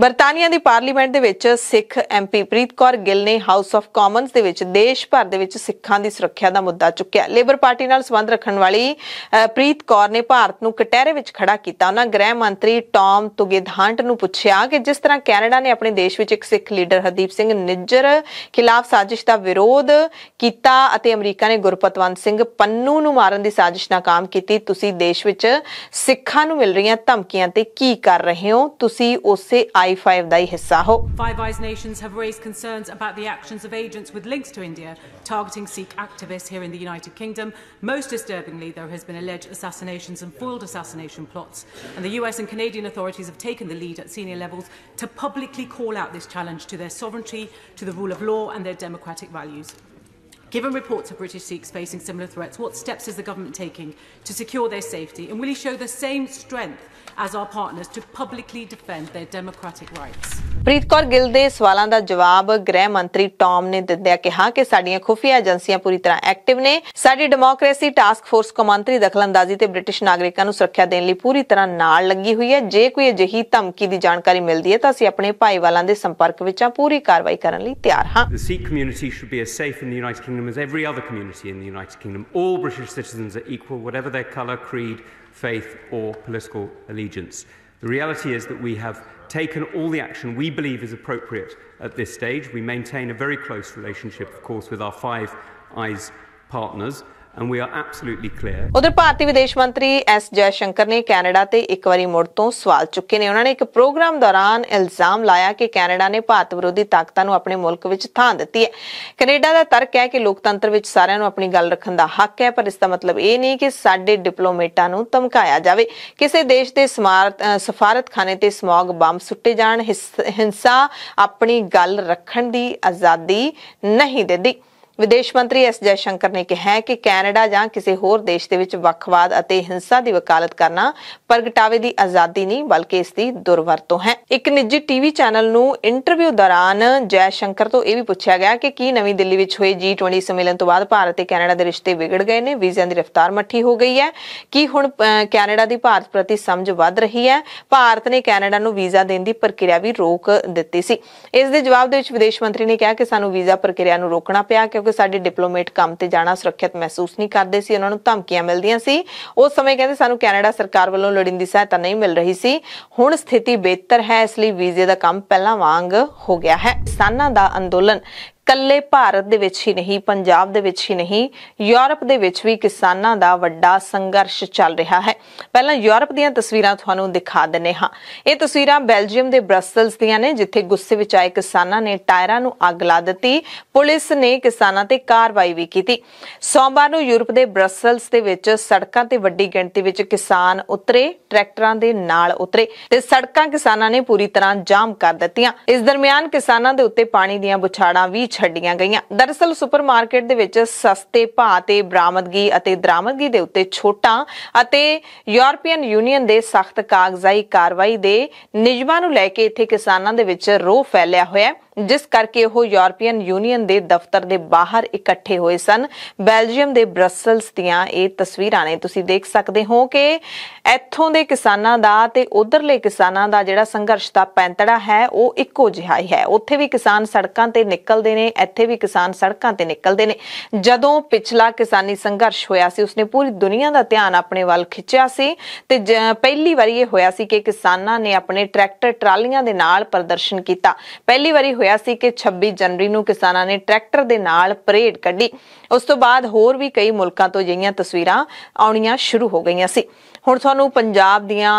ਬਰਤਾਨੀਆ ਦੀ ਪਾਰਲੀਮੈਂਟ ਦੇ ਵਿੱਚ ਸਿੱਖ ਐਮਪੀ ਪ੍ਰੀਤ ਕੌਰ ਗਿੱਲ ਨੇ ਹਾਊਸ ਆਫ ਕਾਮਨਸ ਦੇ ਵਿੱਚ ਦੇਸ਼ ਭਰ ਦੇ ਵਿੱਚ ਸਿੱਖਾਂ ਦੀ ਸੁਰੱਖਿਆ ਦਾ ਮੁੱਦਾ ਚੁੱਕਿਆ ਲੇਬਰ ਪਾਰਟੀ ਨਾਲ ਸੰਬੰਧ ਰੱਖਣ ਵਾਲੀ ਪ੍ਰੀਤ ਕੌਰ ਨੇ ਭਾਰਤ ਨੂੰ ਕਟਹਿਰੇ ਵਿੱਚ ਖੜਾ ਕੀਤਾ ਉਹਨਾਂ ਗ੍ਰਹਿ ਮੰਤਰੀ ਟੌਮ ਤੁਗੇਧਾਂਟ ਨੂੰ ਪੁੱਛਿਆ ਕਿ ਜਿਸ ਤਰ੍ਹਾਂ ਕੈਨੇਡਾ ਨੇ ਆਪਣੇ ਦੇਸ਼ ਵਿੱਚ ਇੱਕ ਸਿੱਖ ਲੀਡਰ ਹਰਦੀਪ ਸਿੰਘ ਨਿੱਜਰ ਖਿਲਾਫ ਸਾਜ਼ਿਸ਼ ਦਾ ਵਿਰੋਧ ਕੀਤਾ ਅਤੇ ਅਮਰੀਕਾ ਨੇ ਗੁਰਪਤਵੰਤ ਸਿੰਘ ਪੰਨੂ ਨੂੰ ਮਾਰਨ ਦੀ ਸਾਜ਼ਿਸ਼ ਨਾਕਾਮ ਕੀਤੀ ਤੁਸੀਂ ਦੇਸ਼ ਵਿੱਚ ਸਿੱਖਾਂ ਨੂੰ ਮਿਲ ਰਹੀਆਂ ਧਮਕੀਆਂ ਤੇ ਕੀ ਕਰ ਰਹੇ ਹੋ ਤੁਸੀਂ ਉਸੇ Five Eyes nations have raised concerns about the actions of agents with links to India targeting Sikh activists here in the United Kingdom. Most disturbingly, there has been alleged assassinations and foiled assassination plots, and the US and Canadian authorities have taken the lead at senior levels to publicly call out this challenge to their sovereignty, to the rule of law and their democratic values. Given reports of British Sikhs facing similar threats, what steps is the government taking to secure their safety? And will he show the same strength as our partners to publicly defend their democratic rights? ਪ੍ਰੀਤਕੌਰ Gill ਦੇ ਸਵਾਲਾਂ ਦਾ ਜਵਾਬ ਗ੍ਰਹਿ ਮੰਤਰੀ Tom ਨੇ ਦਿੱਤਾ ਕਿ ਹਾਂ ਕਿ ਸਾਡੀਆਂ ਖੁਫੀਆ ਏਜੰਸੀਆਂ ਪੂਰੀ ਤਰ੍ਹਾਂ ਐਕਟਿਵ ਨੇ ਸਾਡੀ ਡੈਮੋਕ੍ਰੇਸੀ ਟਾਸਕ ਫੋਰਸ ਕੋ ਮੰਤਰੀ ਦਖਲਅੰਦਾਜ਼ੀ ਤੇ ਬ੍ਰਿਟਿਸ਼ ਨਾਗਰਿਕਾਂ ਨੂੰ ਸੁਰੱਖਿਆ ਦੇਣ ਲਈ ਪੂਰੀ ਤਰ੍ਹਾਂ ਨਾਲ ਲੱਗੀ ਹੋਈ ਹੈ ਜੇ ਕੋਈ ਅਜਿਹੀ ਧਮਕੀ ਦੀ ਜਾਣਕਾਰੀ ਮਿਲਦੀ ਹੈ ਤਾਂ ਅਸੀਂ ਆਪਣੇ ਵਾਲਾਂ ਦੇ ਸੰਪਰਕ ਵਿੱਚਾਂ ਪੂਰੀ ਕਾਰਵਾਈ ਕਰਨ ਲਈ ਤਿਆਰ ਹਾਂ the Sikh community should be a safe in the United Kingdom as every other community in the United Kingdom all British citizens are equal whatever their colour creed faith or political allegiance The reality is that we have taken all the action we believe is appropriate at this stage. We maintain a very close relationship, of course, with our Five Eyes partners. and we are absolutely clear ਉਧਰ ਭਾਰਤੀ ਵਿਦੇਸ਼ ਮੰਤਰੀ S ਜੈ ਸ਼ੰਕਰ ਨੇ Canada ਤੇ ਇੱਕ ਵਾਰੀ ਮੁੜ ਤੋਂ ਸਵਾਲ ਚੁੱਕੇ ਨੇ ਉਹਨਾਂ ਨੇ ਇੱਕ ਪ੍ਰੋਗਰਾਮ ਦੌਰਾਨ ਇਲਜ਼ਾਮ ਲਾਇਆ ਕਿ ਕੈਨੇਡਾ ਨੇ ਭਾਰਤ ਵਿਰੋਧੀ ਤਾਕਤਾਂ ਨੂੰ ਆਪਣੇ ਮੁਲਕ ਵਿੱਚ ਥਾਂ ਦਿੱਤੀ ਹੈ ਕੈਨੇਡਾ ਦਾ ਤਰਕ ਹੈ ਕਿ ਲੋਕਤੰਤਰ ਵਿੱਚ ਸਾਰਿਆਂ ਨੂੰ ਆਪਣੀ ਗੱਲ ਰੱਖਣ ਦਾ ਹੱਕ ਹੈ ਪਰ ਇਸ ਦਾ ਮਤਲਬ ਇਹ ਨਹੀਂ ਕਿ ਸਾਡੇ ਡਿਪਲੋਮੇਟਾਂ ਨੂੰ ਧਮਕਾਇਆ ਜਾਵੇ ਕਿਸੇ ਦੇਸ਼ ਦੇ ਸਫਾਰਤਖਾਨੇ ਤੇ ਸਮੌਗ ਬੰਬ ਸੁੱਟੇ ਜਾਣ ਹਿੰਸਾ ਆਪਣੀ ਗੱਲ ਰੱਖਣ ਦੀ ਆਜ਼ਾਦੀ ਨਹੀਂ ਦਿੰਦੀ ਵਿਦੇਸ਼ ਮੰਤਰੀ ਐਸ ਜੈ ਸ਼ੰਕਰ ਨੇ ਕਿਹਾ ਕਿ ਕੈਨੇਡਾ ਜਾਂ ਕਿਸੇ ਹੋਰ ਦੇਸ਼ ਦੇ ਵਿੱਚ ਵੱਖਵਾਦ ਅਤੇ ਹਿੰਸਾ ਦੀ ਵਕਾਲਤ ਕਰਨਾ ਪ੍ਰਗਟਾਵੇ ਦੀ ਆਜ਼ਾਦੀ ਨਹੀਂ ਬਲਕਿ ਇਸ ਦੀ ਦੁਰਵਰਤੋਂ ਹੈ ਇੱਕ ਨਿੱਜੀ ਟੀਵੀ ਚੈਨਲ ਨੂੰ ਇੰਟਰਵਿਊ ਦੌਰਾਨ ਜੈ ਸ਼ੰਕਰ ਤੋਂ ਇਹ ਵੀ ਪੁੱਛਿਆ ਗਿਆ ਕਿ ਕੀ ਨਵੀਂ ਦਿੱਲੀ ਵਿੱਚ ਹੋਏ ਜੀ 20 ਸੰਮੇਲਨ ਤੋਂ ਬਾਅਦ ਭਾਰਤ ਤੇ ਕੈਨੇਡਾ ਦੇ ਰਿਸ਼ਤੇ ਵਿਗੜ ਗਏ ਨੇ ਵੀਜ਼ਿਆਂ ਦੀ ਰਫ਼ਤਾਰ ਮੱਠੀ ਹੋ ਗਈ ਹੈ ਕੀ ਹੁਣ ਕੈਨੇਡਾ ਦੀ ਭਾਰਤ ਪ੍ਰਤੀ ਸਮਝ ਵੱਧ ਰਹੀ ਹੈ ਭਾਰਤ ਨੇ ਕੈਨੇਡਾ ਨੂੰ ਵੀਜ਼ਾ ਦੇਣ ਦੀ ਪ੍ਰਕਿਰਿਆ ਵੀ ਰੋਕ ਦਿੱਤੀ ਸੀ ਇਸ ਦੇ ਜਵਾਬ ਦੇ ਵਿੱਚ ਵਿਦੇਸ਼ ਮੰਤਰੀ ਨੇ ਕਿਹਾ ਕਿ ਸਾਨੂੰ ਵੀਜ਼ਾ ਪ੍ਰਕਿਰਿਆ ਨੂੰ ਰੋਕਣਾ ਪਿਆ ਕਿਉਂਕਿ ਕਿਉਂਕਿ ਸਾਡੇ ਡਿਪਲੋਮੇਟ ਕੰਮ ਤੇ ਜਾਣਾ ਸੁਰੱਖਿਅਤ ਮਹਿਸੂਸ ਨਹੀਂ ਕਰਦੇ ਸੀ ਉਹਨਾਂ ਨੂੰ ਧਮਕੀਆਂ ਮਿਲਦੀਆਂ ਸੀ ਉਸ ਸਮੇਂ ਕਹਿੰਦੇ ਸਾਨੂੰ ਕੈਨੇਡਾ ਸਰਕਾਰ ਵੱਲੋਂ ਲੋੜੀਂਦੀ ਸਹਾਇਤਾ ਨਹੀਂ ਮਿਲ ਰਹੀ ਸੀ ਹੁਣ ਸਥਿਤੀ ਬਿਹਤਰ ਹੈ ਇਸ ਲਈ ਵੀਜ਼ੇ ਦਾ ਕੰਮ ਪਹਿਲਾਂ ਵਾਂਗ ਹੋ ਗਿਆ ਹੈ ਸਾਨਾ ਦਾ ਅੰਦੋਲਨ ਕੱਲੇ ਭਾਰਤ ਦੇ ਵਿੱਚ ਹੀ ਨਹੀਂ ਪੰਜਾਬ ਦੇ ਵਿੱਚ ਹੀ ਨਹੀਂ ਯੂਰਪ ਦੇ ਵਿੱਚ ਵੀ ਕਿਸਾਨਾਂ ਦਾ ਵੱਡਾ ਸੰਘਰਸ਼ ਚੱਲ ਰਿਹਾ ਹੈ ਪਹਿਲਾਂ ਯੂਰਪ ਦੀਆਂ ਤਸਵੀਰਾਂ ਤੁਹਾਨੂੰ ਦਿਖਾ ਦਿੰਨੇ ਹਾਂ ਇਹ ਤਸਵੀਰਾਂ ਬੈਲਜੀਅਮ ਦੇ ਬ੍ਰਸਲਸ ਦੀਆਂ ਨੇ ਜਿੱਥੇ ਗੁੱਸੇ ਵਿੱਚ ਆਏ ਕਿਸਾਨਾਂ ਨੇ ਟਾਇਰਾਂ ਨੂੰ ਅੱਗ ਲਾ ਦਿੱਤੀ ਪੁਲਿਸ ਨੇ ਕਿਸਾਨਾਂ ਤੇ ਕਾਰਵਾਈ ਵੀ ਕੀਤੀ ਸੋਮਵਾਰ ਨੂੰ ਯੂਰਪ ਦੇ ਬ੍ਰਸਲਸ ਦੇ ਵਿੱਚ ਸੜਕਾਂ ਤੇ ਵੱਡੀ ਗਿਣਤੀ ਵਿੱਚ ਕਿਸਾਨ ਉਤਰੇ ਟਰੈਕਟਰਾਂ ਦੇ ਨਾਲ ਉਤਰੇ ਤੇ ਸੜਕਾਂ ਕਿਸਾਨਾਂ ਨੇ ਪੂਰੀ ਤਰ੍ਹਾਂ ਜਾਮ ਕਰ ਦਿੱਤੀਆਂ ਇਸ ਦਰਮਿਆਨ ਕਿਸਾਨਾਂ ਦੇ ਉੱਤੇ ਪਾਣੀ ਦੀਆਂ ਬੁਛਾੜਾਂ ਵੀ ਛੱਡੀਆਂ ਗਈਆਂ ਦਰਅਸਲ ਸੁਪਰਮਾਰਕਟ ਦੇ ਵਿੱਚ ਸਸਤੇ ਭਾਅ ਤੇ ਬਰਾਮਦਗੀ ਅਤੇ ਦਰਾਮਦਗੀ ਦੇ ਉੱਤੇ ਛੋਟਾਂ ਅਤੇ ਯੂਰਪੀਅਨ ਯੂਨੀਅਨ ਦੇ ਸਖਤ ਕਾਗਜ਼ਾਈ ਕਾਰਵਾਈ ਦੇ ਨਿਯਮਾਂ ਨੂੰ ਲੈ ਕੇ ਇੱਥੇ ਕਿਸਾਨਾਂ ਦੇ ਵਿੱਚ ਰੋਹ ਫੈਲਿਆ ਹੋਇਆ ਹੈ ਜਿਸ ਕਰਕੇ ਉਹ ਯੂਰਪੀਅਨ ਯੂਨੀਅਨ ਦੇ ਦਫ਼ਤਰ ਦੇ ਬਾਹਰ ਇਕੱਠੇ ਹੋਏ ਸਨ ਬੈਲਜੀਅਮ ਦੇ ਬ੍ਰਸਲਸ ਦੀਆਂ ਇਹ ਤਸਵੀਰਾਂ ਨੇ ਤੁਸੀਂ ਦੇਖ ਸਕਦੇ ਹੋ ਕਿ ਇੱਥੋਂ ਦੇ ਕਿਸਾਨਾਂ ਦਾ ਤੇ ਉਧਰਲੇ ਕਿਸਾਨਾਂ ਦਾ ਜਿਹੜਾ ਸੰਘਰਸ਼ ਦਾ ਪੈਂਤੜਾ ਹੈ ਉਹ ਇੱਕੋ ਜਿਹਾ ਹੀ ਹੈ ਉੱਥੇ ਵੀ ਕਿਸਾਨ ਸੜਕਾਂ ਤੇ ਨਿਕਲਦੇ ਨੇ ਇੱਥੇ ਵੀ ਕਿਸਾਨ ਸੜਕਾਂ ਤੇ ਨਿਕਲਦੇ ਨੇ ਜਦੋਂ ਪਿਛਲਾ ਕਿਸਾਨੀ ਸੰਘਰਸ਼ ਹੋਇਆ ਸੀ ਉਸਨੇ ਪੂਰੀ ਦੁਨੀਆ ਦਾ ਧਿਆਨ ਆਪਣੇ ਵੱਲ ਖਿੱਚਿਆ ਸੀ ਤੇ ਪਹਿਲੀ ਵਾਰੀ ਇਹ ਹੋਇਆ ਸੀ ਕਿ ਕਿਸਾਨਾਂ ਨੇ ਆਪਣੇ ਟਰੈਕਟਰ ਟਰਾਲੀਆਂ ਦੇ ਨਾਲ ਪ੍ਰਦਰਸ਼ਨ ਕੀਤਾ ਪਹਿਲੀ ਵਾਰੀ ਹੋਇਆ ਸੀ ਕਿ 26 ਜਨਵਰੀ ਨੂੰ ਕਿਸਾਨਾਂ ਨੇ ਟਰੈਕਟਰ ਦੇ ਨਾਲ ਪਰੇਡ ਕੱਢੀ ਉਸ ਤੋਂ ਬਾਅਦ ਹੋਰ ਵੀ ਕਈ ਮੁਲਕਾਂ ਤੋਂ ਜਈਆਂ ਤਸਵੀਰਾਂ ਆਉਣੀਆਂ ਸ਼ੁਰੂ ਹੋ ਗਈਆਂ ਸੀ ਹੁਣ ਤੁਹਾਨੂੰ ਪੰਜਾਬ ਦੀਆਂ